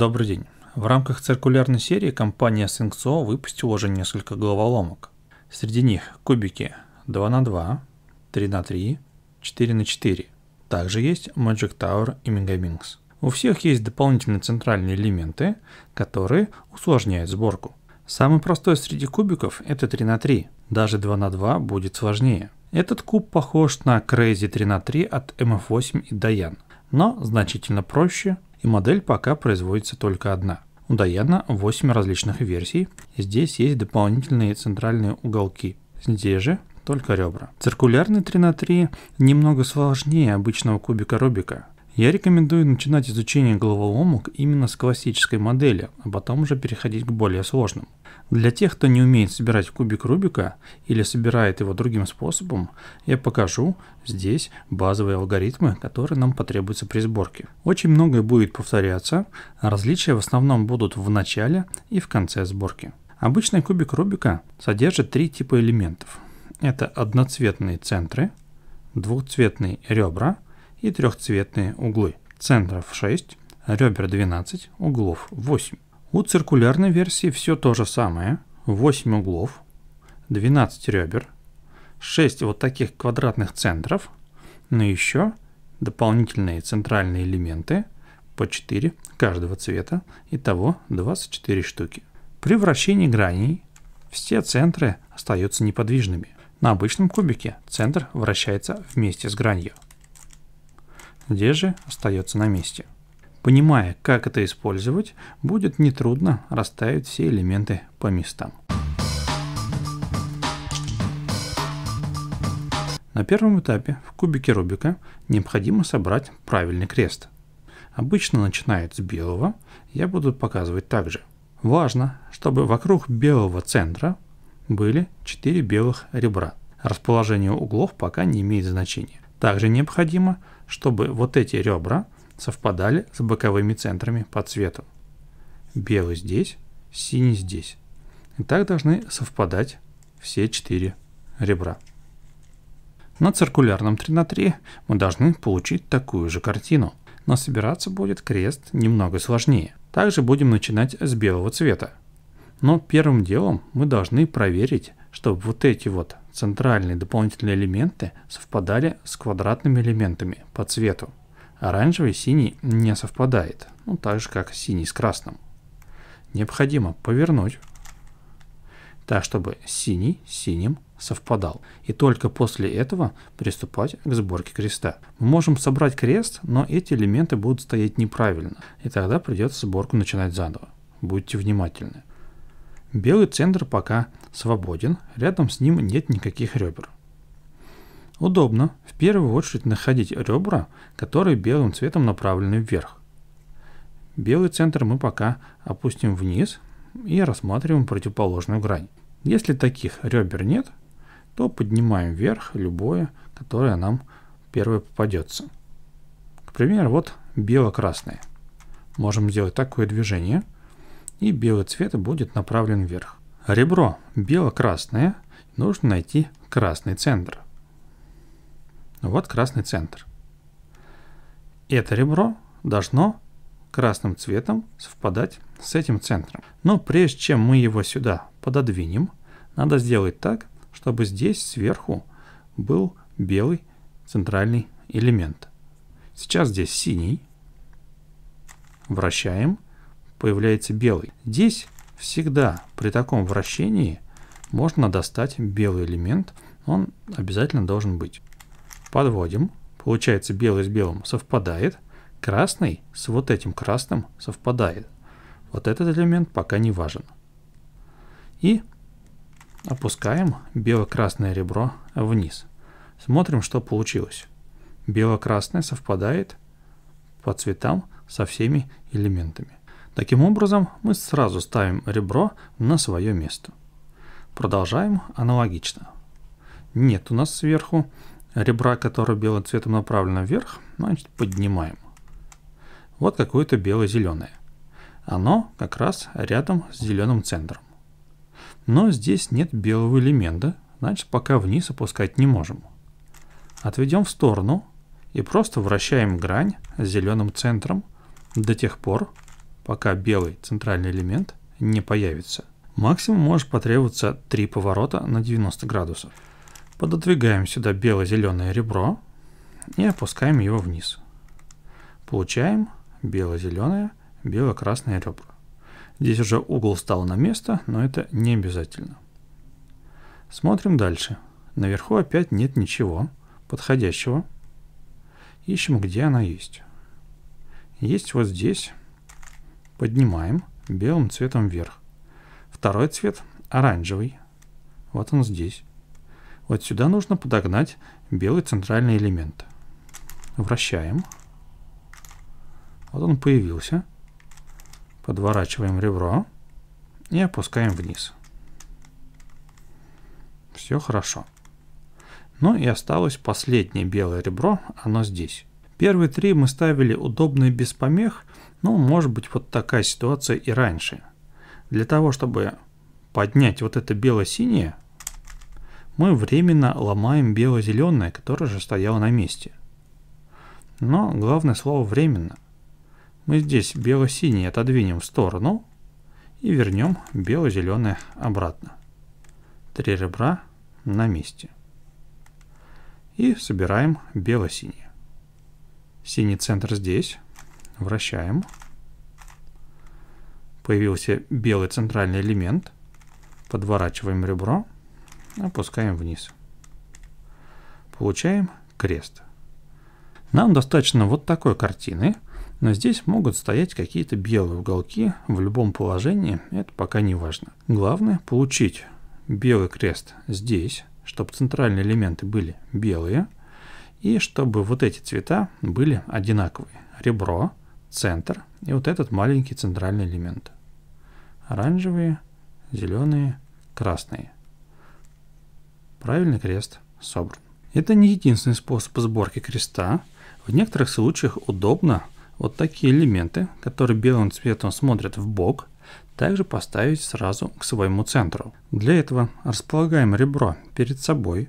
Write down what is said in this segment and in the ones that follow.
Добрый день. В рамках циркулярной серии компания Syncso выпустила уже несколько головоломок. Среди них кубики 2 на 2, 3 на 3, 4 на 4. Также есть Magic Tower и Megaminx. У всех есть дополнительные центральные элементы, которые усложняют сборку. Самый простой среди кубиков это 3 на 3. Даже 2 на 2 будет сложнее. Этот куб похож на Crazy 3 на 3 от MF8 и Dayan, но значительно проще и модель пока производится только одна. У Даяна 8 различных версий, здесь есть дополнительные центральные уголки. Здесь же только ребра. Циркулярный 3 на 3 немного сложнее обычного кубика Рубика. Я рекомендую начинать изучение головоломок именно с классической модели, а потом уже переходить к более сложным. Для тех, кто не умеет собирать кубик Рубика или собирает его другим способом, я покажу здесь базовые алгоритмы, которые нам потребуются при сборке. Очень многое будет повторяться, а различия в основном будут в начале и в конце сборки. Обычный кубик Рубика содержит три типа элементов. Это одноцветные центры, двухцветные ребра – и трехцветные углы. Центров 6, ребер 12, углов 8. У циркулярной версии все то же самое. 8 углов, 12 ребер, 6 вот таких квадратных центров, но еще дополнительные центральные элементы по 4 каждого цвета, итого 24 штуки. При вращении граней все центры остаются неподвижными. На обычном кубике центр вращается вместе с гранью. Где же остается на месте. Понимая, как это использовать, будет нетрудно расставить все элементы по местам. На первом этапе в кубике Рубика необходимо собрать правильный крест. Обычно начинают с белого, я буду показывать также. Важно, чтобы вокруг белого центра были 4 белых ребра. Расположение углов пока не имеет значения. Также необходимо чтобы вот эти ребра совпадали с боковыми центрами по цвету. Белый здесь, синий здесь. И так должны совпадать все четыре ребра. На циркулярном 3 на 3 мы должны получить такую же картину, но собираться будет крест немного сложнее. Также будем начинать с белого цвета. Но первым делом мы должны проверить, чтобы вот эти вот центральные дополнительные элементы совпадали с квадратными элементами по цвету. Оранжевый и синий не совпадает, ну, так же как синий с красным. Необходимо повернуть так, чтобы синий с синим совпадал. И только после этого приступать к сборке креста. Мы можем собрать крест, но эти элементы будут стоять неправильно, и тогда придется сборку начинать заново. Будьте внимательны. Белый центр пока свободен, рядом с ним нет никаких ребер. Удобно в первую очередь находить ребра, которые белым цветом направлены вверх. Белый центр мы пока опустим вниз и рассматриваем противоположную грань. Если таких ребер нет, то поднимаем вверх любое, которое нам первое попадется. К примеру, вот бело-красное. Можем сделать такое движение – и белый цвет будет направлен вверх. Ребро бело-красное, нужно найти красный центр. Вот красный центр. Это ребро должно красным цветом совпадать с этим центром. Но прежде чем мы его сюда пододвинем, надо сделать так, чтобы здесь сверху был белый центральный элемент. Сейчас здесь синий. Вращаем появляется белый. Здесь всегда при таком вращении можно достать белый элемент, он обязательно должен быть. Подводим, получается белый с белым совпадает, красный с вот этим красным совпадает. Вот этот элемент пока не важен. И опускаем бело-красное ребро вниз. Смотрим, что получилось. Бело-красное совпадает по цветам со всеми элементами. Таким образом, мы сразу ставим ребро на свое место. Продолжаем аналогично. Нет у нас сверху ребра, которое белым цветом направлено вверх, значит поднимаем. Вот какое-то бело-зеленое. Оно как раз рядом с зеленым центром. Но здесь нет белого элемента, значит пока вниз опускать не можем. Отведем в сторону и просто вращаем грань с зеленым центром до тех пор, пока белый центральный элемент не появится. Максимум может потребоваться 3 поворота на 90 градусов. Пододвигаем сюда бело-зеленое ребро и опускаем его вниз. Получаем бело-зеленое, бело-красное ребро. Здесь уже угол стал на место, но это не обязательно. Смотрим дальше. Наверху опять нет ничего подходящего. Ищем, где она есть. Есть вот здесь поднимаем белым цветом вверх. Второй цвет оранжевый. Вот он здесь. Вот сюда нужно подогнать белый центральный элемент. Вращаем. Вот он появился. Подворачиваем ребро и опускаем вниз. Все хорошо. Ну и осталось последнее белое ребро, оно здесь. Первые три мы ставили удобные без помех, ну, может быть, вот такая ситуация и раньше. Для того, чтобы поднять вот это бело-синее, мы временно ломаем бело-зеленое, которое же стояло на месте. Но главное слово «временно». Мы здесь бело синее отодвинем в сторону и вернем бело-зеленое обратно. Три ребра на месте. И собираем бело синее Синий центр здесь. Вращаем. Появился белый центральный элемент. Подворачиваем ребро. Опускаем вниз. Получаем крест. Нам достаточно вот такой картины, но здесь могут стоять какие-то белые уголки в любом положении, это пока не важно. Главное получить белый крест здесь, чтобы центральные элементы были белые, и чтобы вот эти цвета были одинаковые. Ребро, центр и вот этот маленький центральный элемент. Оранжевые, зеленые, красные. Правильный крест собран. Это не единственный способ сборки креста. В некоторых случаях удобно вот такие элементы, которые белым цветом смотрят в бок, также поставить сразу к своему центру. Для этого располагаем ребро перед собой.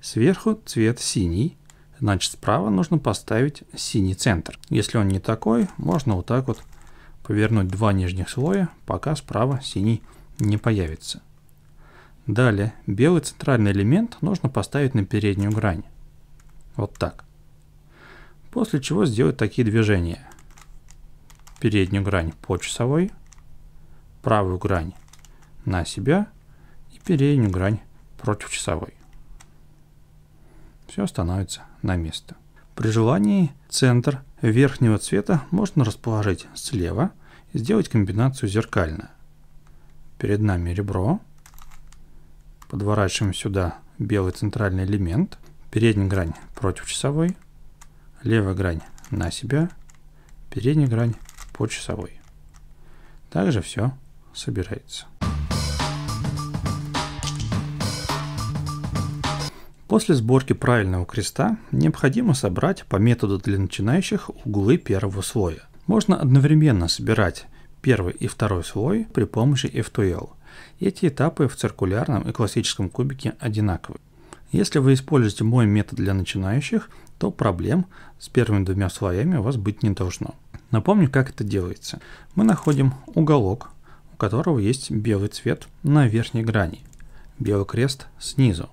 Сверху цвет синий, Значит, справа нужно поставить синий центр. Если он не такой, можно вот так вот повернуть два нижних слоя, пока справа синий не появится. Далее, белый центральный элемент нужно поставить на переднюю грань. Вот так. После чего сделать такие движения. Переднюю грань по часовой, правую грань на себя и переднюю грань против часовой. Все становится на место. При желании центр верхнего цвета можно расположить слева и сделать комбинацию зеркальную. Перед нами ребро. Подворачиваем сюда белый центральный элемент. Передняя грань против часовой. Левая грань на себя. Передняя грань по часовой. Также все собирается. После сборки правильного креста необходимо собрать по методу для начинающих углы первого слоя. Можно одновременно собирать первый и второй слой при помощи F2L. Эти этапы в циркулярном и классическом кубике одинаковы. Если вы используете мой метод для начинающих, то проблем с первыми двумя слоями у вас быть не должно. Напомню, как это делается. Мы находим уголок, у которого есть белый цвет на верхней грани, белый крест снизу.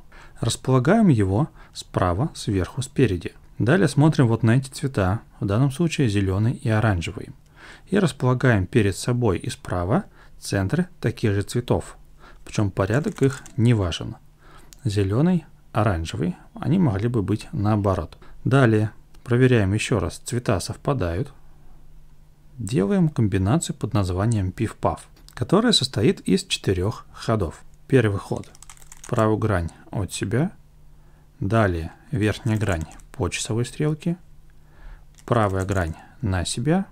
Располагаем его справа, сверху, спереди. Далее смотрим вот на эти цвета, в данном случае зеленый и оранжевый. И располагаем перед собой и справа центры таких же цветов. Причем порядок их не важен. Зеленый, оранжевый, они могли бы быть наоборот. Далее проверяем еще раз, цвета совпадают. Делаем комбинацию под названием пив паф которая состоит из четырех ходов. Первый ход – правую грань от себя, далее верхняя грань по часовой стрелке, правая грань на себя,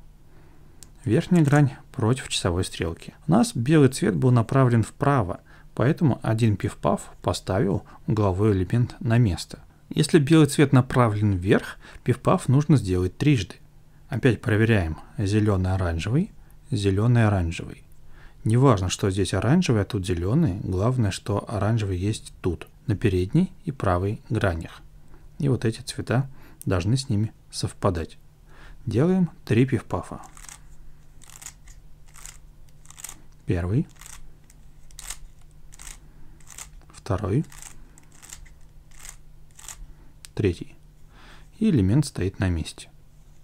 верхняя грань против часовой стрелки. У нас белый цвет был направлен вправо, поэтому один пиф-паф поставил угловой элемент на место. Если белый цвет направлен вверх, пиф-паф нужно сделать трижды. Опять проверяем зеленый-оранжевый, зеленый-оранжевый. Неважно, что здесь оранжевый, а тут зеленый. Главное, что оранжевый есть тут, на передней и правой гранях. И вот эти цвета должны с ними совпадать. Делаем три пивпафа. Первый. Второй. Третий. И элемент стоит на месте.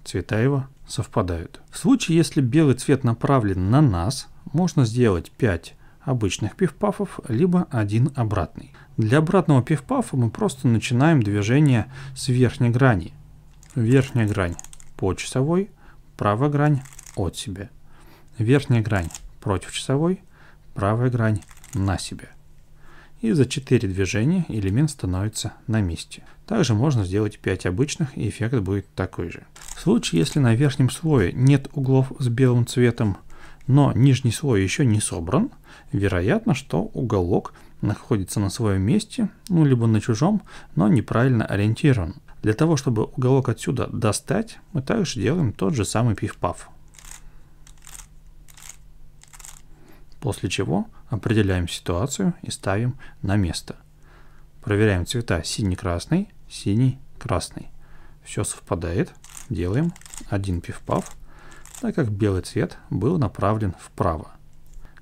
Цвета его совпадают. В случае, если белый цвет направлен на нас, можно сделать 5 обычных пиф-пафов, либо один обратный. Для обратного пиф-пафа мы просто начинаем движение с верхней грани. Верхняя грань по часовой, правая грань от себя. Верхняя грань против часовой, правая грань на себя. И за 4 движения элемент становится на месте. Также можно сделать 5 обычных, и эффект будет такой же. В случае, если на верхнем слое нет углов с белым цветом, но нижний слой еще не собран, вероятно, что уголок находится на своем месте, ну либо на чужом, но неправильно ориентирован. Для того, чтобы уголок отсюда достать, мы также делаем тот же самый пиф-паф. После чего определяем ситуацию и ставим на место. Проверяем цвета синий-красный, синий-красный. Все совпадает. Делаем один пиф-паф так как белый цвет был направлен вправо.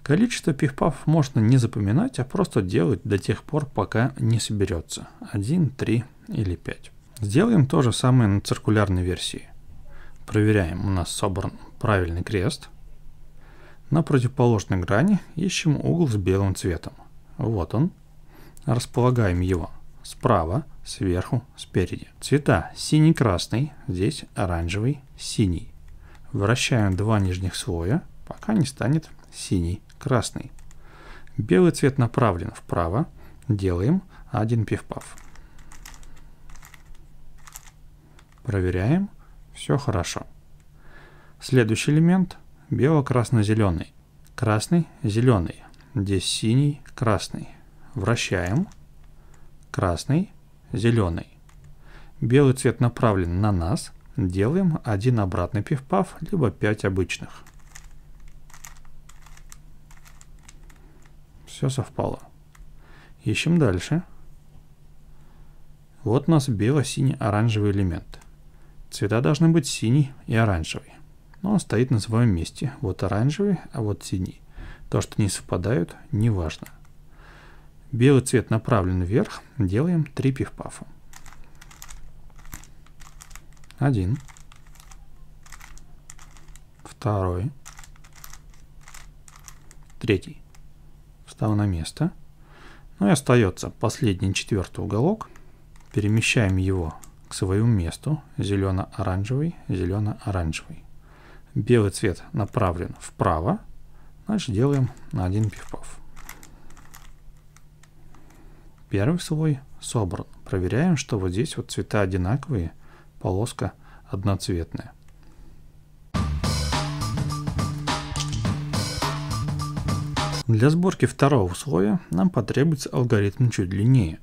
Количество пифпафов можно не запоминать, а просто делать до тех пор, пока не соберется. 1, 3 или 5. Сделаем то же самое на циркулярной версии. Проверяем, у нас собран правильный крест. На противоположной грани ищем угол с белым цветом. Вот он. Располагаем его справа, сверху, спереди. Цвета синий-красный, здесь оранжевый, синий. Вращаем два нижних слоя, пока не станет синий, красный. Белый цвет направлен вправо. Делаем один пиф-паф. Проверяем. Все хорошо. Следующий элемент бело-красно-зеленый. Красный, зеленый. Здесь синий, красный. Вращаем. Красный, зеленый. Белый цвет направлен на нас делаем один обратный пиф либо 5 обычных. Все совпало. Ищем дальше. Вот у нас бело-синий-оранжевый элемент. Цвета должны быть синий и оранжевый. Но он стоит на своем месте. Вот оранжевый, а вот синий. То, что не совпадают, не важно. Белый цвет направлен вверх. Делаем 3 пивпафа. Один. Второй. Третий. Встал на место. Ну и остается последний четвертый уголок. Перемещаем его к своему месту. Зелено-оранжевый, зелено-оранжевый. Белый цвет направлен вправо. Значит, делаем на один пифпаф. Первый слой собран. Проверяем, что вот здесь вот цвета одинаковые полоска одноцветная. Для сборки второго слоя нам потребуется алгоритм чуть длиннее.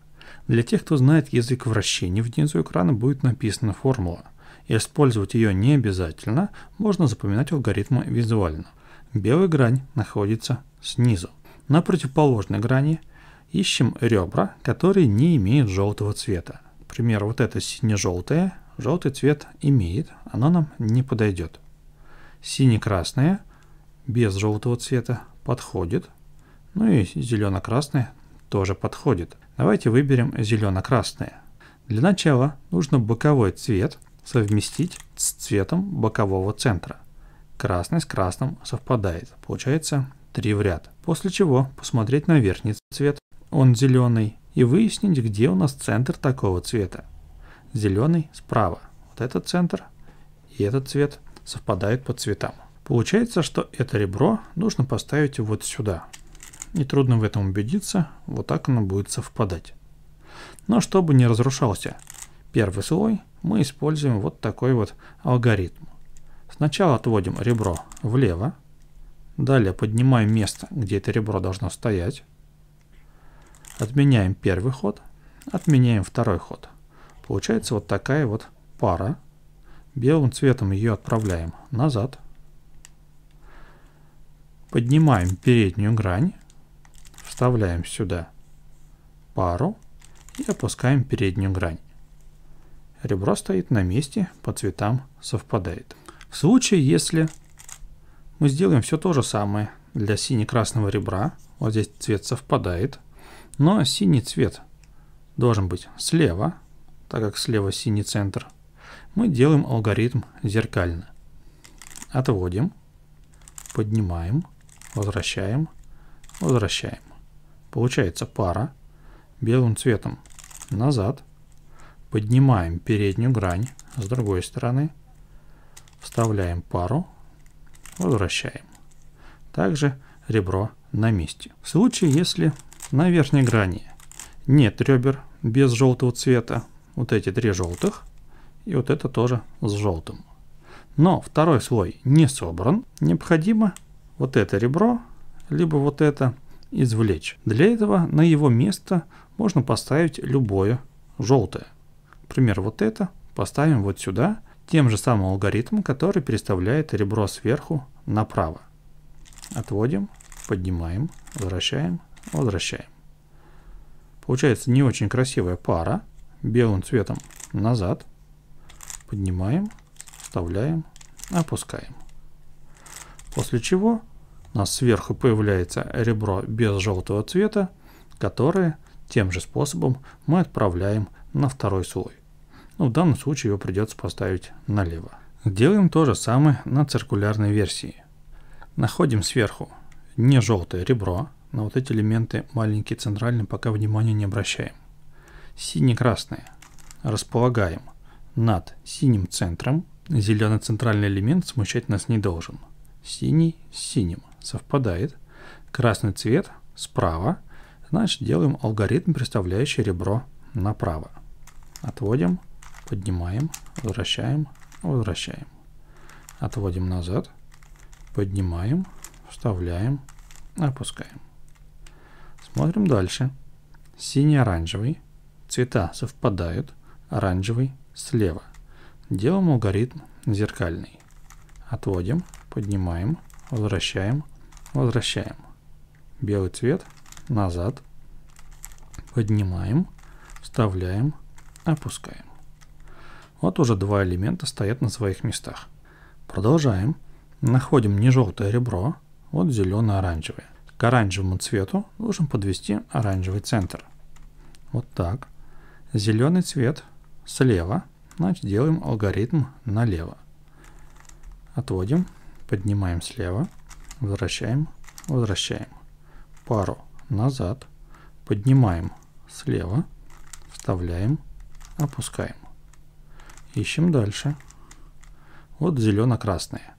Для тех, кто знает язык вращения, внизу экрана будет написана формула. Использовать ее не обязательно, можно запоминать алгоритмы визуально. Белая грань находится снизу. На противоположной грани ищем ребра, которые не имеют желтого цвета. Например, вот это сине-желтое, Желтый цвет имеет, оно нам не подойдет. Сине-красное без желтого цвета подходит. Ну и зелено-красное тоже подходит. Давайте выберем зелено-красное. Для начала нужно боковой цвет совместить с цветом бокового центра. Красный с красным совпадает. Получается 3 в ряд. После чего посмотреть на верхний цвет, он зеленый, и выяснить, где у нас центр такого цвета зеленый справа. Вот этот центр и этот цвет совпадают по цветам. Получается, что это ребро нужно поставить вот сюда. Нетрудно в этом убедиться, вот так оно будет совпадать. Но чтобы не разрушался первый слой, мы используем вот такой вот алгоритм. Сначала отводим ребро влево, далее поднимаем место, где это ребро должно стоять, отменяем первый ход, отменяем второй ход. Получается вот такая вот пара. Белым цветом ее отправляем назад. Поднимаем переднюю грань. Вставляем сюда пару и опускаем переднюю грань. Ребро стоит на месте, по цветам совпадает. В случае, если мы сделаем все то же самое для сине-красного ребра, вот здесь цвет совпадает, но синий цвет должен быть слева, так как слева синий центр, мы делаем алгоритм зеркально. Отводим, поднимаем, возвращаем, возвращаем. Получается пара белым цветом назад. Поднимаем переднюю грань с другой стороны. Вставляем пару, возвращаем. Также ребро на месте. В случае, если на верхней грани нет ребер без желтого цвета, вот эти три желтых, и вот это тоже с желтым. Но второй слой не собран. Необходимо вот это ребро, либо вот это извлечь. Для этого на его место можно поставить любое желтое. Например, вот это поставим вот сюда, тем же самым алгоритмом, который переставляет ребро сверху направо. Отводим, поднимаем, возвращаем, возвращаем. Получается не очень красивая пара белым цветом назад, поднимаем, вставляем, опускаем. После чего у нас сверху появляется ребро без желтого цвета, которое тем же способом мы отправляем на второй слой. Но ну, в данном случае его придется поставить налево. Делаем то же самое на циркулярной версии. Находим сверху не желтое ребро, на вот эти элементы маленькие центральные пока внимания не обращаем сине красный располагаем над синим центром. Зеленый центральный элемент смущать нас не должен. Синий с синим совпадает. Красный цвет справа. Значит, делаем алгоритм, представляющий ребро направо. Отводим, поднимаем, возвращаем, возвращаем. Отводим назад, поднимаем, вставляем, опускаем. Смотрим дальше. Синий-оранжевый Цвета совпадают, оранжевый слева. Делаем алгоритм зеркальный. Отводим, поднимаем, возвращаем, возвращаем. Белый цвет назад, поднимаем, вставляем, опускаем. Вот уже два элемента стоят на своих местах. Продолжаем. Находим не желтое ребро, вот зеленое-оранжевое. К оранжевому цвету должен подвести оранжевый центр. Вот так зеленый цвет слева, значит делаем алгоритм налево. Отводим, поднимаем слева, возвращаем, возвращаем. Пару назад, поднимаем слева, вставляем, опускаем. Ищем дальше. Вот зелено-красные.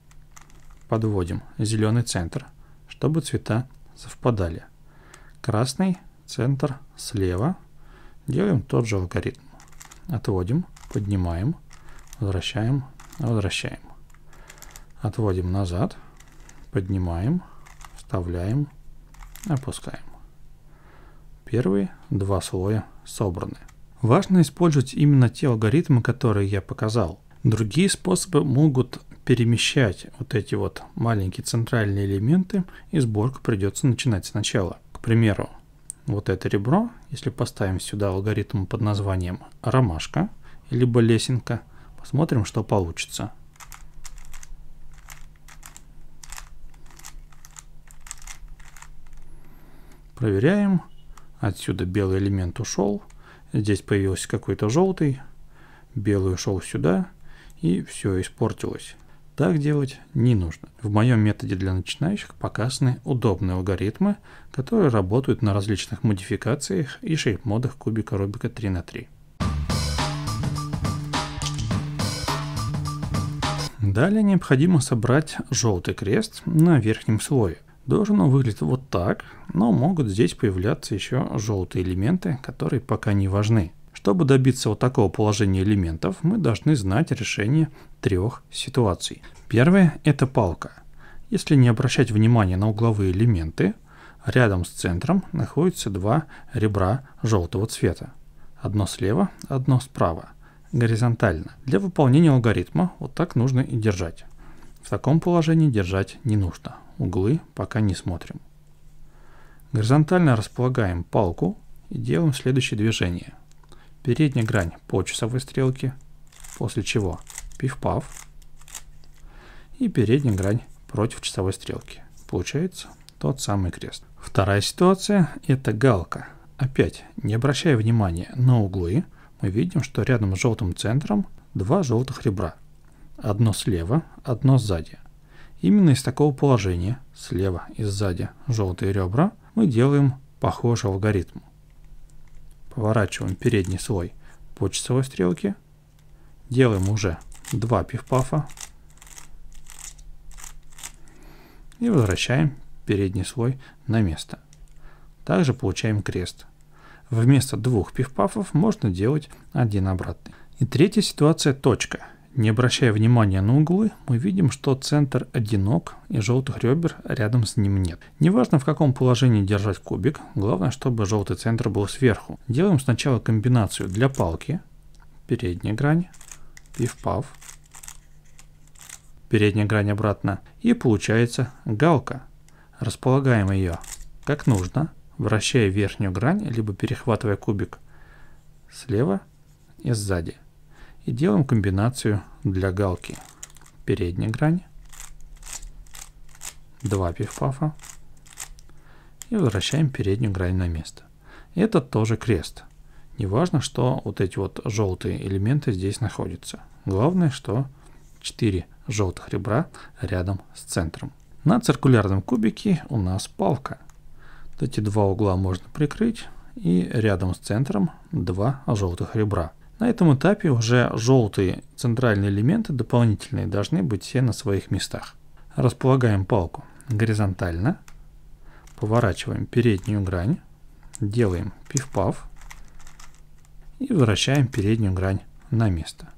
Подводим зеленый центр, чтобы цвета совпадали. Красный центр слева, Делаем тот же алгоритм. Отводим, поднимаем, возвращаем, возвращаем. Отводим назад, поднимаем, вставляем, опускаем. Первые два слоя собраны. Важно использовать именно те алгоритмы, которые я показал. Другие способы могут перемещать вот эти вот маленькие центральные элементы, и сборку придется начинать сначала. К примеру, вот это ребро, если поставим сюда алгоритм под названием ромашка, либо лесенка, посмотрим, что получится. Проверяем. Отсюда белый элемент ушел. Здесь появился какой-то желтый. Белый ушел сюда. И все испортилось. Так делать не нужно. В моем методе для начинающих показаны удобные алгоритмы, которые работают на различных модификациях и шейп-модах кубика Рубика 3 на 3 Далее необходимо собрать желтый крест на верхнем слое. Должен он выглядеть вот так, но могут здесь появляться еще желтые элементы, которые пока не важны. Чтобы добиться вот такого положения элементов, мы должны знать решение трех ситуаций. Первое – это палка. Если не обращать внимания на угловые элементы, рядом с центром находятся два ребра желтого цвета. Одно слева, одно справа, горизонтально. Для выполнения алгоритма вот так нужно и держать. В таком положении держать не нужно. Углы пока не смотрим. Горизонтально располагаем палку и делаем следующее движение – передняя грань по часовой стрелке, после чего пиф-паф и передняя грань против часовой стрелки. Получается тот самый крест. Вторая ситуация – это галка. Опять, не обращая внимания на углы, мы видим, что рядом с желтым центром два желтых ребра. Одно слева, одно сзади. Именно из такого положения, слева и сзади желтые ребра, мы делаем похожий алгоритм поворачиваем передний слой по часовой стрелке, делаем уже два пифпафа и возвращаем передний слой на место. Также получаем крест. Вместо двух пифпафов можно делать один обратный. И третья ситуация – точка – не обращая внимания на углы, мы видим, что центр одинок и желтых ребер рядом с ним нет. Неважно в каком положении держать кубик, главное, чтобы желтый центр был сверху. Делаем сначала комбинацию для палки, передняя грань, пиф-пав, передняя грань обратно, и получается галка. Располагаем ее как нужно, вращая верхнюю грань, либо перехватывая кубик слева и сзади и делаем комбинацию для галки. Передняя грань, 2 пифпафа и возвращаем переднюю грань на место. Это тоже крест. Неважно, что вот эти вот желтые элементы здесь находятся. Главное, что 4 желтых ребра рядом с центром. На циркулярном кубике у нас палка. Вот эти два угла можно прикрыть и рядом с центром два желтых ребра. На этом этапе уже желтые центральные элементы дополнительные должны быть все на своих местах. Располагаем палку горизонтально, поворачиваем переднюю грань, делаем пиф-паф и возвращаем переднюю грань на место.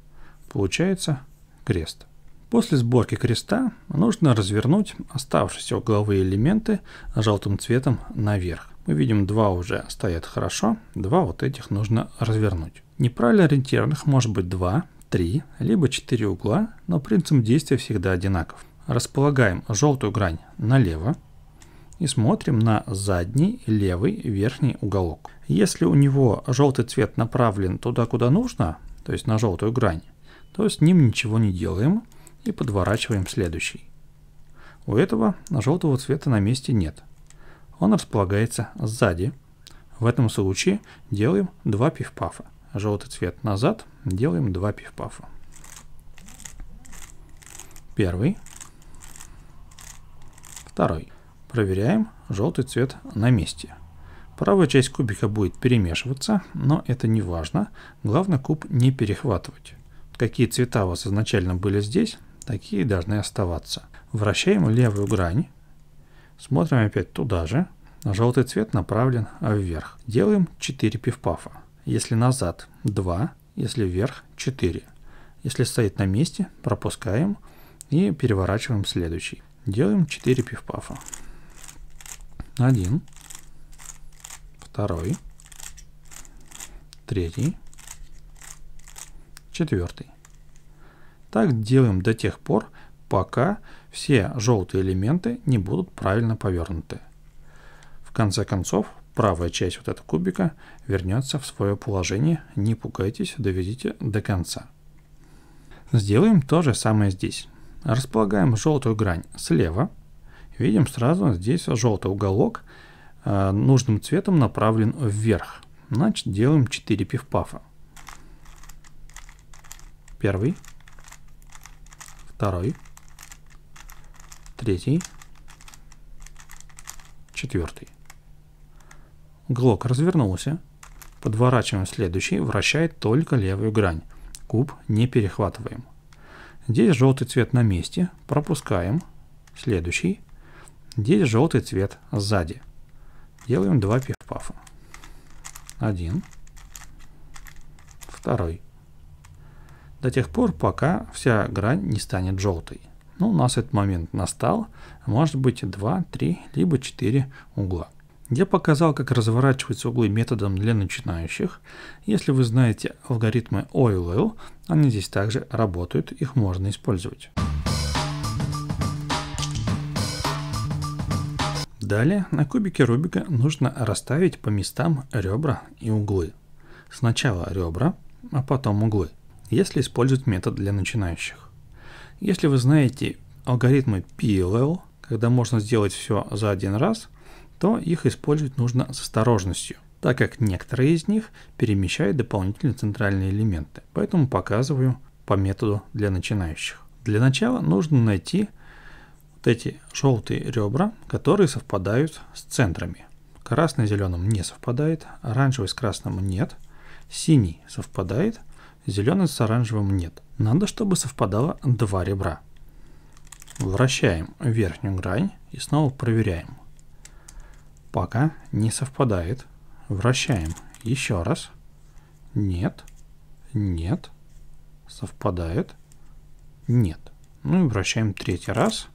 Получается крест. После сборки креста нужно развернуть оставшиеся угловые элементы желтым цветом наверх. Мы видим, два уже стоят хорошо, два вот этих нужно развернуть. Неправильно ориентированных может быть 2, 3, либо 4 угла, но принцип действия всегда одинаков. Располагаем желтую грань налево и смотрим на задний левый верхний уголок. Если у него желтый цвет направлен туда, куда нужно, то есть на желтую грань, то с ним ничего не делаем и подворачиваем следующий. У этого желтого цвета на месте нет. Он располагается сзади. В этом случае делаем два пиф-пафа желтый цвет назад, делаем два пиф-пафа. Первый, второй. Проверяем желтый цвет на месте. Правая часть кубика будет перемешиваться, но это не важно. Главное куб не перехватывать. Какие цвета у вас изначально были здесь, такие должны оставаться. Вращаем левую грань. Смотрим опять туда же. Желтый цвет направлен вверх. Делаем 4 пивпафа. Если назад 2, если вверх 4. Если стоит на месте, пропускаем и переворачиваем следующий. Делаем 4 пивпафа. 1, 2, 3, 4. Так делаем до тех пор, пока все желтые элементы не будут правильно повернуты. В конце концов, правая часть вот этого кубика вернется в свое положение. Не пугайтесь, доведите до конца. Сделаем то же самое здесь. Располагаем желтую грань слева. Видим сразу здесь желтый уголок э, нужным цветом направлен вверх. Значит, делаем 4 пивпафа. Первый, второй, третий, четвертый. Глок развернулся. Подворачиваем следующий, вращает только левую грань. Куб не перехватываем. Здесь желтый цвет на месте, пропускаем. Следующий. Здесь желтый цвет сзади. Делаем два пиф-пафа. Один. Второй. До тех пор, пока вся грань не станет желтой. Ну, у нас этот момент настал. Может быть 2, 3, либо 4 угла. Я показал, как разворачивать углы методом для начинающих. Если вы знаете алгоритмы OILL, они здесь также работают, их можно использовать. Далее на кубике Рубика нужно расставить по местам ребра и углы. Сначала ребра, а потом углы, если использовать метод для начинающих. Если вы знаете алгоритмы PLL, когда можно сделать все за один раз – то их использовать нужно с осторожностью, так как некоторые из них перемещают дополнительные центральные элементы. Поэтому показываю по методу для начинающих. Для начала нужно найти вот эти желтые ребра, которые совпадают с центрами. Красный с зеленым не совпадает, оранжевый с красным нет, синий совпадает, зеленый с оранжевым нет. Надо, чтобы совпадало два ребра. Вращаем верхнюю грань и снова проверяем пока не совпадает. Вращаем еще раз. Нет. Нет. Совпадает. Нет. Ну и вращаем третий раз.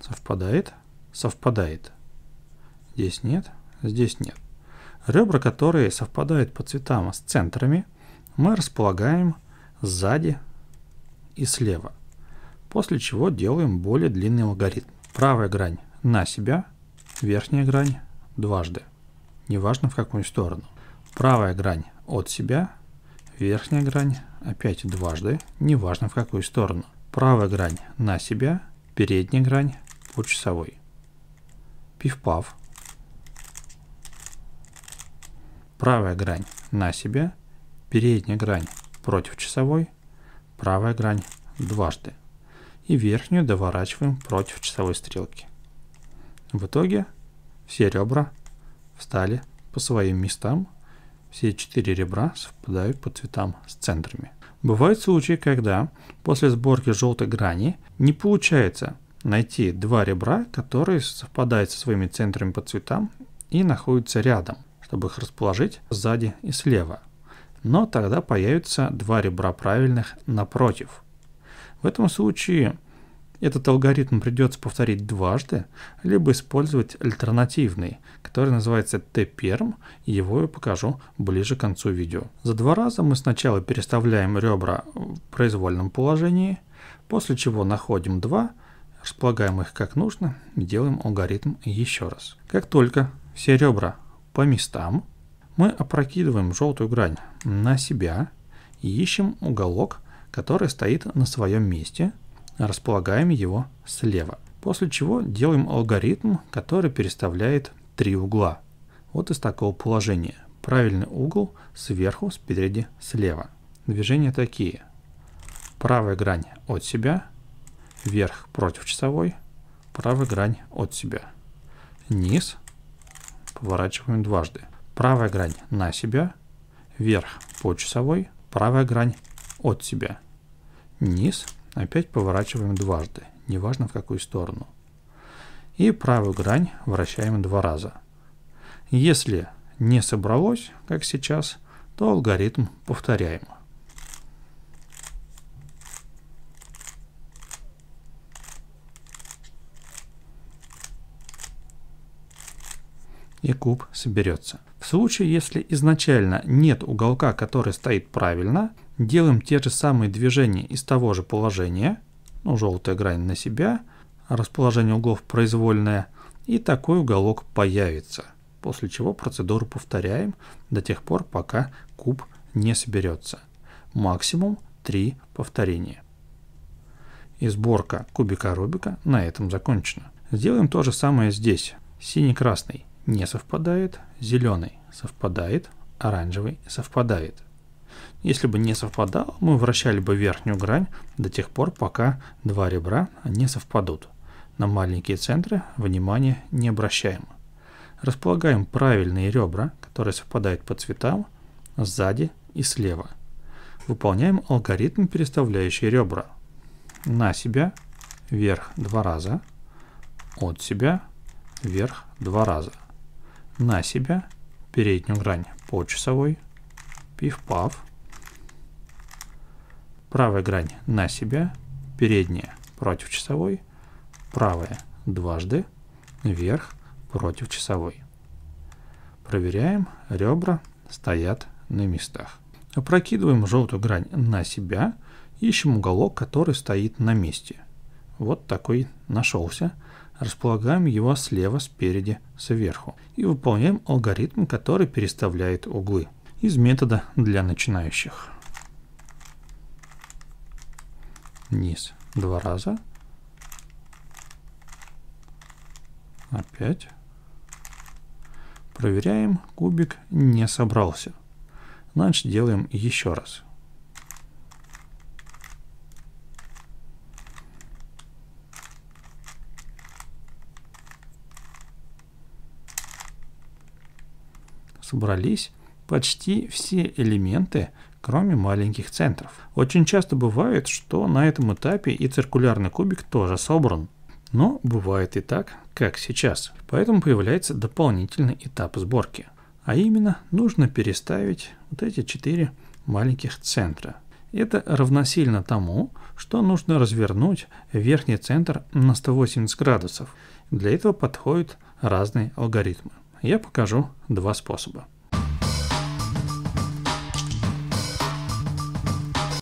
Совпадает. Совпадает. Здесь нет. Здесь нет. Ребра, которые совпадают по цветам с центрами, мы располагаем сзади и слева. После чего делаем более длинный алгоритм. Правая грань на себя, верхняя грань дважды, неважно в какую сторону. Правая грань от себя, верхняя грань опять дважды, неважно в какую сторону. Правая грань на себя, передняя грань по часовой. Пиф-пав. Правая грань на себя, передняя грань против часовой, правая грань дважды. И верхнюю доворачиваем против часовой стрелки. В итоге все ребра встали по своим местам. Все четыре ребра совпадают по цветам с центрами. Бывают случаи, когда после сборки желтой грани не получается найти два ребра, которые совпадают со своими центрами по цветам и находятся рядом, чтобы их расположить сзади и слева. Но тогда появятся два ребра правильных напротив. В этом случае этот алгоритм придется повторить дважды, либо использовать альтернативный, который называется T-перм, его я покажу ближе к концу видео. За два раза мы сначала переставляем ребра в произвольном положении, после чего находим два, располагаем их как нужно и делаем алгоритм еще раз. Как только все ребра по местам, мы опрокидываем желтую грань на себя и ищем уголок, который стоит на своем месте – располагаем его слева. После чего делаем алгоритм, который переставляет три угла. Вот из такого положения. Правильный угол сверху, спереди, слева. Движения такие. Правая грань от себя, вверх против часовой, правая грань от себя. Низ поворачиваем дважды. Правая грань на себя, вверх по часовой, правая грань от себя. Низ Опять поворачиваем дважды, неважно в какую сторону. И правую грань вращаем два раза. Если не собралось, как сейчас, то алгоритм повторяем. и куб соберется. В случае, если изначально нет уголка, который стоит правильно, делаем те же самые движения из того же положения, ну, желтая грань на себя, расположение углов произвольное, и такой уголок появится. После чего процедуру повторяем до тех пор, пока куб не соберется. Максимум 3 повторения. И сборка кубика Рубика на этом закончена. Сделаем то же самое здесь. Синий-красный не совпадает, зеленый совпадает, оранжевый совпадает. Если бы не совпадал, мы вращали бы верхнюю грань до тех пор, пока два ребра не совпадут. На маленькие центры внимания не обращаем. Располагаем правильные ребра, которые совпадают по цветам, сзади и слева. Выполняем алгоритм, переставляющий ребра. На себя, вверх два раза, от себя, вверх два раза на себя переднюю грань по часовой, пиф-паф, правая грань на себя, передняя против часовой, правая дважды, вверх против часовой. Проверяем, ребра стоят на местах. прокидываем желтую грань на себя, ищем уголок, который стоит на месте. Вот такой нашелся располагаем его слева, спереди, сверху и выполняем алгоритм, который переставляет углы из метода для начинающих. Низ два раза. Опять. Проверяем, кубик не собрался. Значит, делаем еще раз. собрались почти все элементы, кроме маленьких центров. Очень часто бывает, что на этом этапе и циркулярный кубик тоже собран. Но бывает и так, как сейчас. Поэтому появляется дополнительный этап сборки. А именно, нужно переставить вот эти четыре маленьких центра. Это равносильно тому, что нужно развернуть верхний центр на 180 градусов. Для этого подходят разные алгоритмы я покажу два способа.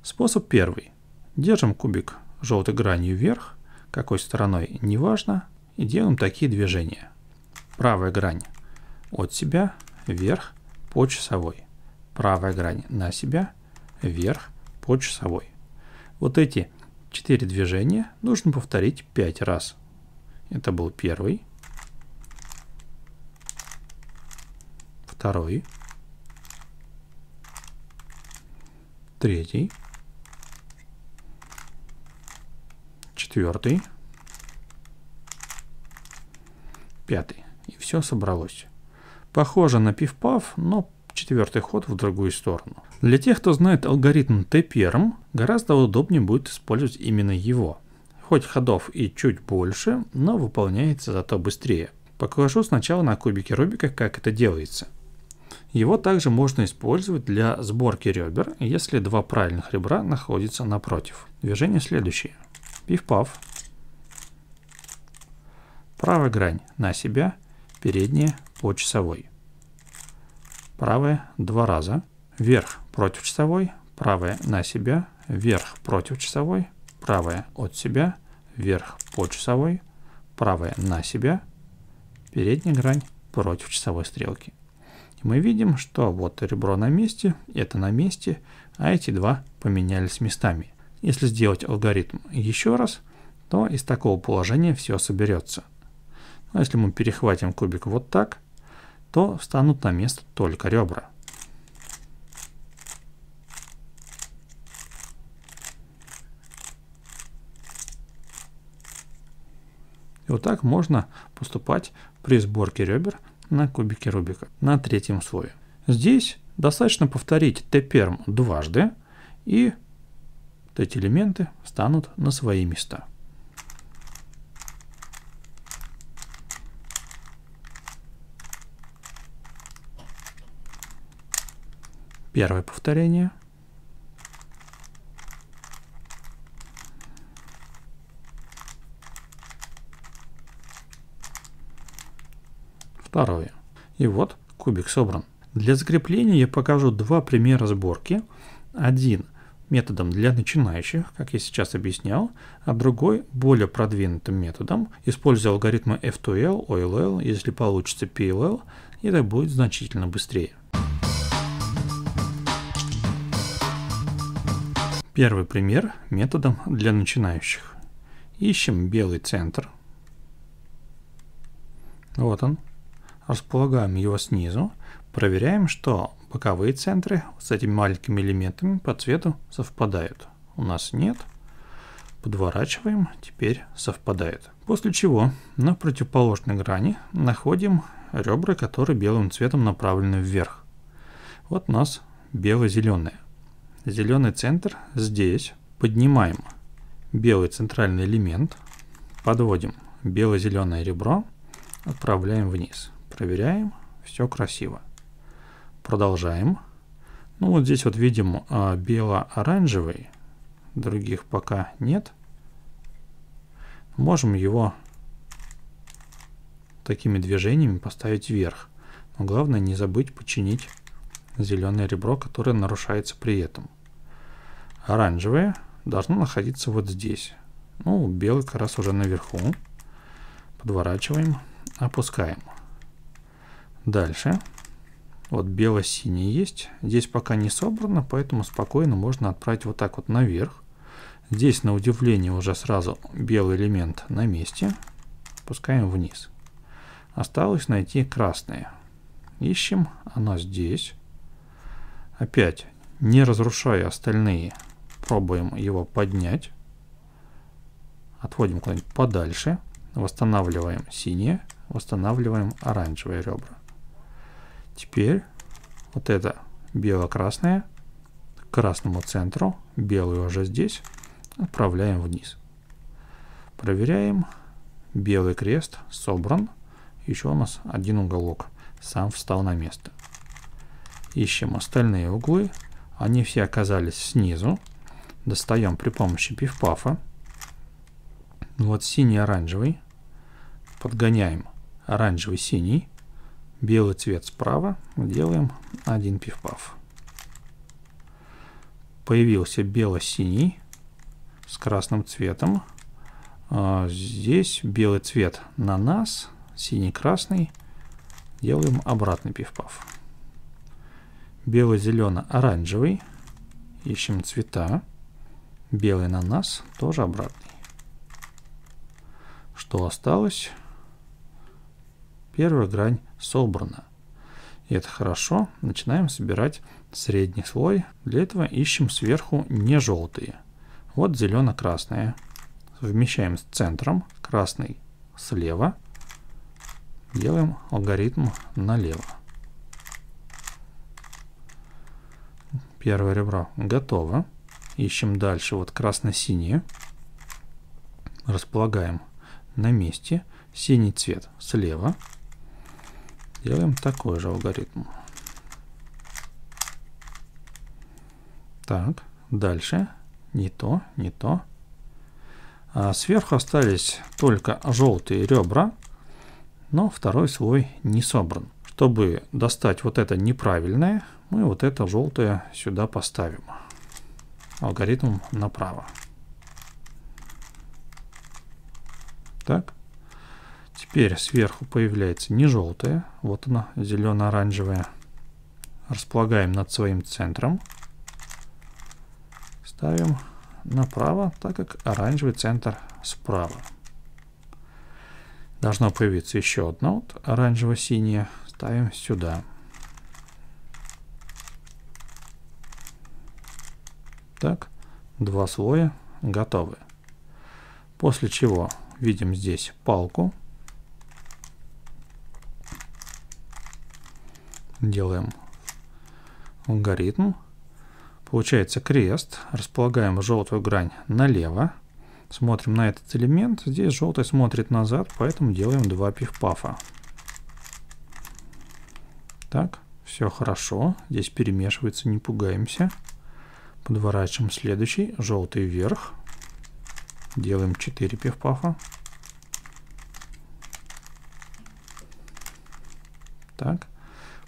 Способ первый. Держим кубик желтой гранью вверх, какой стороной неважно, и делаем такие движения. Правая грань от себя вверх по часовой. Правая грань на себя вверх по часовой. Вот эти четыре движения нужно повторить пять раз. Это был первый, второй, третий, четвертый, пятый. И все собралось. Похоже на пиф-паф, но четвертый ход в другую сторону. Для тех, кто знает алгоритм T-перм, гораздо удобнее будет использовать именно его. Хоть ходов и чуть больше, но выполняется зато быстрее. Покажу сначала на кубике Рубика, как это делается. Его также можно использовать для сборки ребер, если два правильных ребра находятся напротив. Движение следующее: Пиф-паф. Правая грань на себя, передняя по часовой. Правая два раза. Вверх против часовой, правая на себя, вверх против часовой, правая от себя, вверх по часовой, правая на себя, передняя грань против часовой стрелки мы видим, что вот ребро на месте, это на месте, а эти два поменялись местами. Если сделать алгоритм еще раз, то из такого положения все соберется. Но ну, а если мы перехватим кубик вот так, то встанут на место только ребра. И вот так можно поступать при сборке ребер на кубике Рубика на третьем слое. Здесь достаточно повторить Т-перм дважды, и вот эти элементы встанут на свои места. Первое повторение – Второе. И вот кубик собран. Для закрепления я покажу два примера сборки. Один методом для начинающих, как я сейчас объяснял, а другой более продвинутым методом, используя алгоритмы F2L, OLL, если получится PLL, это будет значительно быстрее. Первый пример методом для начинающих. Ищем белый центр. Вот он располагаем его снизу, проверяем, что боковые центры с этими маленькими элементами по цвету совпадают. У нас нет. Подворачиваем, теперь совпадает. После чего на противоположной грани находим ребра, которые белым цветом направлены вверх. Вот у нас бело-зеленое. Зеленый центр здесь. Поднимаем белый центральный элемент, подводим бело-зеленое ребро, отправляем вниз. Проверяем. Все красиво. Продолжаем. Ну вот здесь вот видим а, бело-оранжевый. Других пока нет. Можем его такими движениями поставить вверх. Но главное не забыть починить зеленое ребро, которое нарушается при этом. Оранжевое должно находиться вот здесь. Ну, белый как раз уже наверху. Подворачиваем, опускаем. Дальше. Вот бело-синий есть. Здесь пока не собрано, поэтому спокойно можно отправить вот так вот наверх. Здесь, на удивление, уже сразу белый элемент на месте. Пускаем вниз. Осталось найти красные Ищем. Оно здесь. Опять, не разрушая остальные, пробуем его поднять. Отводим куда-нибудь подальше. Восстанавливаем синие Восстанавливаем оранжевые ребра. Теперь вот это бело-красное к красному центру, белую уже здесь, отправляем вниз. Проверяем. Белый крест собран. Еще у нас один уголок сам встал на место. Ищем остальные углы. Они все оказались снизу. Достаем при помощи пивпафа. Вот синий-оранжевый. Подгоняем оранжевый-синий белый цвет справа, делаем один пиф-паф. Появился бело-синий с красным цветом. А, здесь белый цвет на нас, синий-красный. Делаем обратный пиф-паф. Бело-зелено-оранжевый. Ищем цвета. Белый на нас, тоже обратный. Что осталось? Первая грань собрано. И это хорошо. Начинаем собирать средний слой. Для этого ищем сверху не желтые. Вот зелено-красные. Вмещаем с центром. Красный слева. Делаем алгоритм налево. Первое ребро готово. Ищем дальше вот красно-синие. Располагаем на месте. Синий цвет слева. Слева Делаем такой же алгоритм. Так, дальше. Не то, не то. А сверху остались только желтые ребра, но второй слой не собран. Чтобы достать вот это неправильное, мы вот это желтое сюда поставим. Алгоритм направо. Так. Теперь сверху появляется не желтая, вот она, зелено-оранжевая. Располагаем над своим центром. Ставим направо, так как оранжевый центр справа. Должно появиться еще одно вот, оранжево-синее. Ставим сюда. Так, два слоя готовы. После чего видим здесь палку делаем алгоритм. Получается крест, располагаем желтую грань налево, смотрим на этот элемент, здесь желтый смотрит назад, поэтому делаем два пиф-пафа. Так, все хорошо, здесь перемешивается, не пугаемся. Подворачиваем следующий, желтый вверх, делаем 4 пиф-пафа. Так,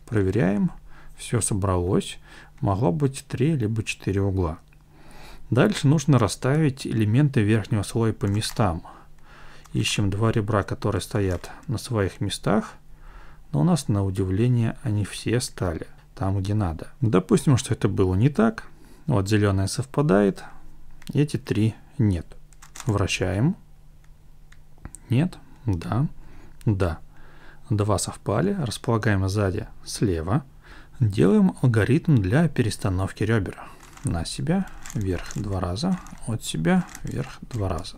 Проверяем. Все собралось. Могло быть 3 либо 4 угла. Дальше нужно расставить элементы верхнего слоя по местам. Ищем два ребра, которые стоят на своих местах. Но у нас, на удивление, они все стали там, где надо. Допустим, что это было не так. Вот зеленое совпадает. Эти три нет. Вращаем. Нет. Да. Да. Два совпали, располагаем сзади слева. Делаем алгоритм для перестановки ребер. На себя, вверх два раза, от себя, вверх два раза.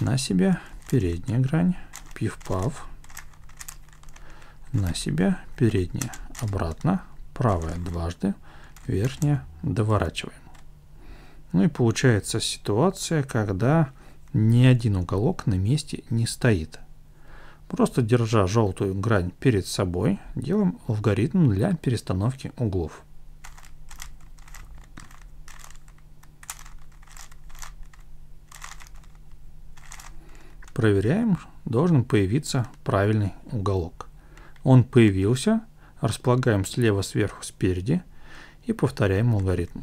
На себя, передняя грань, пив-пав. На себя, передняя, обратно, правая дважды, верхняя доворачиваем. Ну и получается ситуация, когда ни один уголок на месте не стоит. Просто держа желтую грань перед собой, делаем алгоритм для перестановки углов. Проверяем, должен появиться правильный уголок. Он появился, располагаем слева, сверху, спереди и повторяем алгоритм.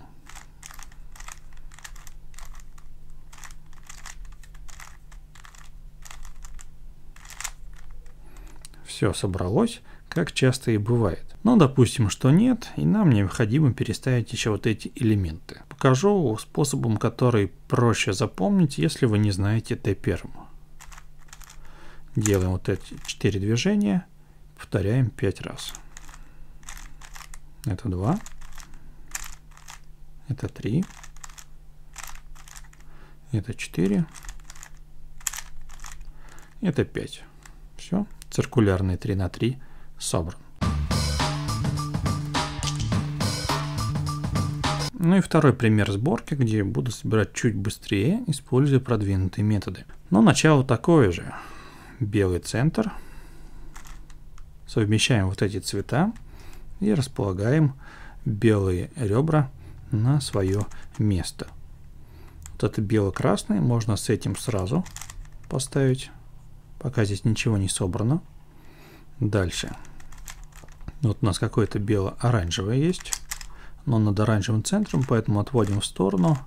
все собралось, как часто и бывает. Но допустим, что нет, и нам необходимо переставить еще вот эти элементы. Покажу способом, который проще запомнить, если вы не знаете Т1. Делаем вот эти 4 движения, повторяем 5 раз. Это 2. Это 3. Это 4. Это 5. Все циркулярный 3 на 3 собран. Ну и второй пример сборки, где буду собирать чуть быстрее, используя продвинутые методы. Но начало такое же. Белый центр. Совмещаем вот эти цвета и располагаем белые ребра на свое место. Вот это бело-красный можно с этим сразу поставить. Пока здесь ничего не собрано. Дальше. Вот у нас какое-то бело-оранжевое есть. Но над оранжевым центром, поэтому отводим в сторону.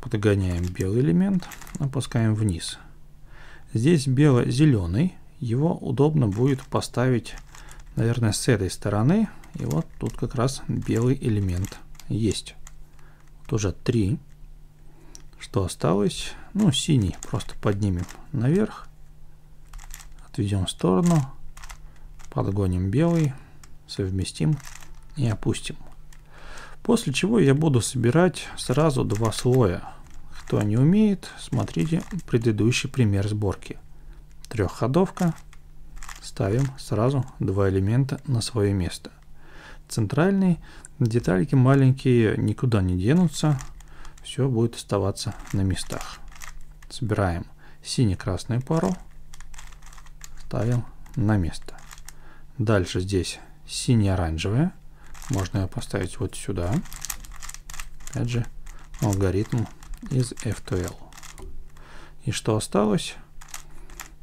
Подгоняем белый элемент. Опускаем вниз. Здесь бело-зеленый. Его удобно будет поставить, наверное, с этой стороны. И вот тут как раз белый элемент есть. Тоже три, Что осталось? Ну, синий просто поднимем наверх отведем в сторону, подгоним белый, совместим и опустим. После чего я буду собирать сразу два слоя. Кто не умеет, смотрите предыдущий пример сборки. Трехходовка. Ставим сразу два элемента на свое место. Центральный, детальки маленькие никуда не денутся, все будет оставаться на местах. Собираем сине-красную пару ставим на место. Дальше здесь сине-оранжевая. Можно ее поставить вот сюда. Опять же, алгоритм из F2L. И что осталось?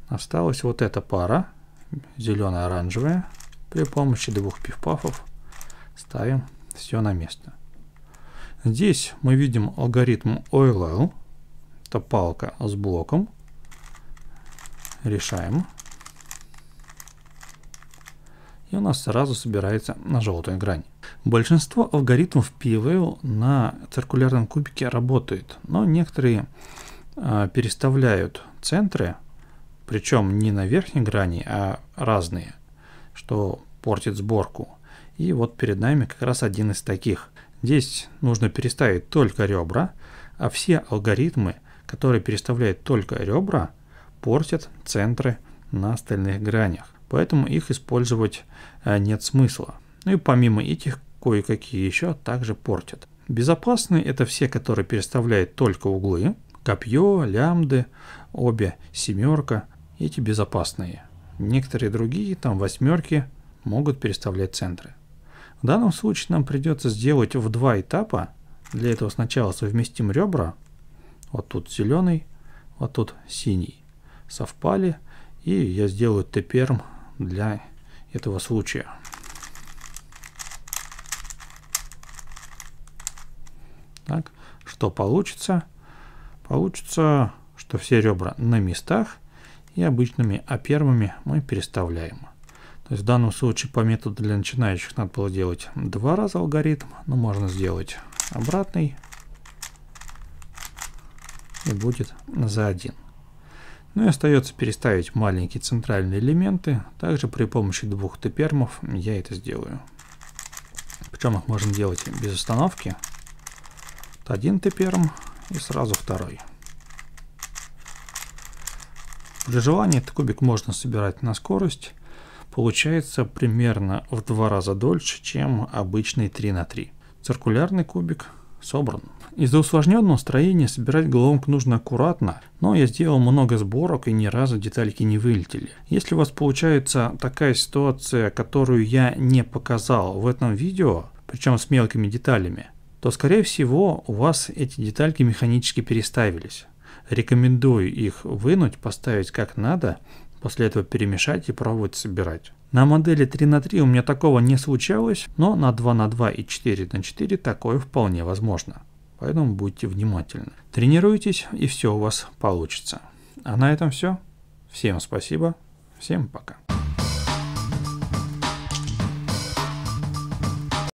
Осталась вот эта пара, зеленая-оранжевая. При помощи двух пивпафов ставим все на место. Здесь мы видим алгоритм OLL. Это палка с блоком. Решаем и у нас сразу собирается на желтую грань. Большинство алгоритмов PwL на циркулярном кубике работает, но некоторые э, переставляют центры, причем не на верхней грани, а разные, что портит сборку. И вот перед нами как раз один из таких. Здесь нужно переставить только ребра, а все алгоритмы, которые переставляют только ребра, портят центры на остальных гранях поэтому их использовать э, нет смысла. Ну и помимо этих, кое-какие еще также портят. Безопасные – это все, которые переставляют только углы, копье, лямды, обе, семерка, эти безопасные. Некоторые другие, там восьмерки, могут переставлять центры. В данном случае нам придется сделать в два этапа. Для этого сначала совместим ребра. Вот тут зеленый, вот тут синий. Совпали. И я сделаю т для этого случая. Так, что получится? Получится, что все ребра на местах и обычными а первыми мы переставляем. То есть в данном случае по методу для начинающих надо было делать два раза алгоритм, но можно сделать обратный и будет за один. Ну и остается переставить маленькие центральные элементы. Также при помощи двух тепермов я это сделаю. Причем их можно делать без остановки. Вот один теперм и сразу второй. При желании этот кубик можно собирать на скорость. Получается примерно в два раза дольше, чем обычный 3 на 3. Циркулярный кубик собран. Из-за усложненного строения собирать головоломку нужно аккуратно, но я сделал много сборок и ни разу детальки не вылетели. Если у вас получается такая ситуация, которую я не показал в этом видео, причем с мелкими деталями, то скорее всего у вас эти детальки механически переставились. Рекомендую их вынуть, поставить как надо, после этого перемешать и пробовать собирать. На модели 3 на 3 у меня такого не случалось, но на 2 на 2 и 4 на 4 такое вполне возможно. Поэтому будьте внимательны. Тренируйтесь, и все у вас получится. А на этом все. Всем спасибо. Всем пока.